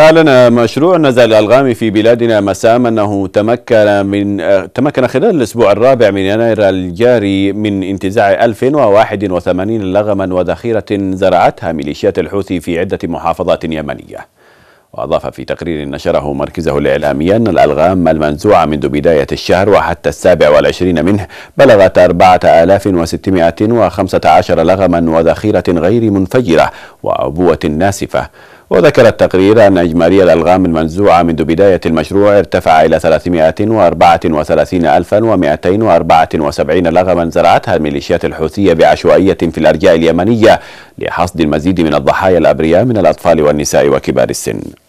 أعلن مشروع نزل الألغامي في بلادنا مسام أنه تمكن من تمكن خلال الأسبوع الرابع من يناير الجاري من انتزاع 1081 لغما وذخيرة زرعتها ميليشيات الحوثي في عدة محافظات يمنية. وأضاف في تقرير نشره مركزه الإعلامي أن الألغام المنزوعة منذ بداية الشهر وحتى السابع والعشرين منه بلغت 4615 لغما وذخيرة غير منفجرة وعبوة ناسفة وذكر التقرير أن إجمالي الألغام المنزوعة منذ بداية المشروع ارتفع إلى 334,274 لغما زرعتها الميليشيات الحوثية بعشوائية في الأرجاء اليمنية لحصد المزيد من الضحايا الأبرياء من الأطفال والنساء وكبار السن